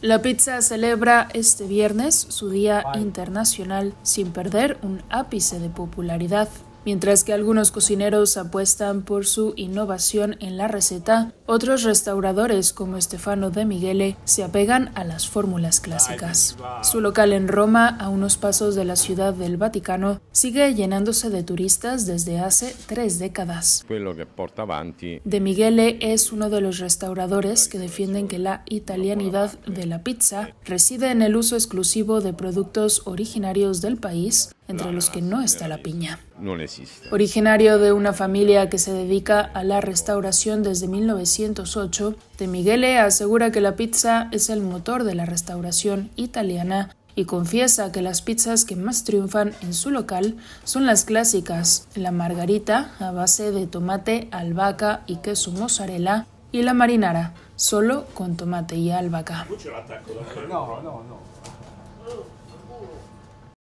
La pizza celebra este viernes su Día Internacional sin perder un ápice de popularidad. Mientras que algunos cocineros apuestan por su innovación en la receta, otros restauradores como Stefano de Miguele se apegan a las fórmulas clásicas. Su local en Roma, a unos pasos de la ciudad del Vaticano, sigue llenándose de turistas desde hace tres décadas. De Miguele es uno de los restauradores que defienden que la italianidad de la pizza reside en el uso exclusivo de productos originarios del país, entre los que no está la piña. Originario de una familia que se dedica a la restauración desde 1908, De Miguele asegura que la pizza es el motor de la restauración italiana y confiesa que las pizzas que más triunfan en su local son las clásicas, la margarita a base de tomate, albahaca y queso mozzarella y la marinara, solo con tomate y albahaca.